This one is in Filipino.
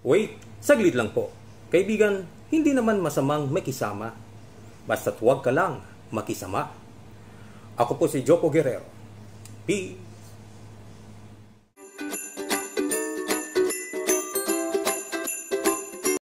Wait, saglit lang po. Kaibigan, hindi naman masamang makisama. Basta't huwag ka lang makisama. Ako po si Joko Guerrero. Peace.